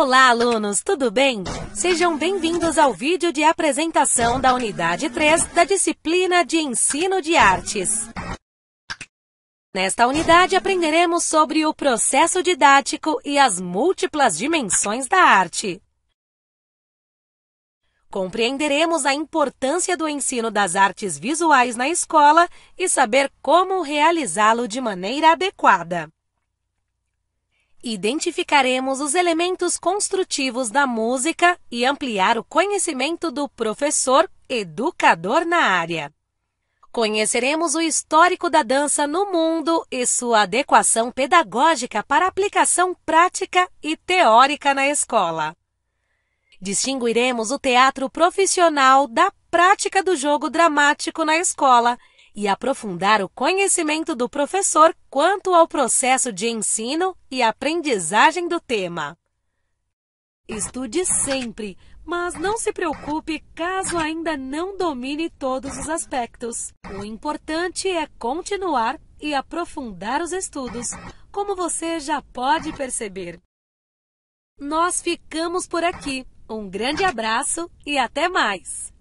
Olá, alunos, tudo bem? Sejam bem-vindos ao vídeo de apresentação da Unidade 3 da disciplina de Ensino de Artes. Nesta unidade, aprenderemos sobre o processo didático e as múltiplas dimensões da arte. Compreenderemos a importância do ensino das artes visuais na escola e saber como realizá-lo de maneira adequada identificaremos os elementos construtivos da música e ampliar o conhecimento do professor educador na área. Conheceremos o histórico da dança no mundo e sua adequação pedagógica para aplicação prática e teórica na escola. Distinguiremos o teatro profissional da prática do jogo dramático na escola e aprofundar o conhecimento do professor quanto ao processo de ensino e aprendizagem do tema. Estude sempre, mas não se preocupe caso ainda não domine todos os aspectos. O importante é continuar e aprofundar os estudos, como você já pode perceber. Nós ficamos por aqui. Um grande abraço e até mais!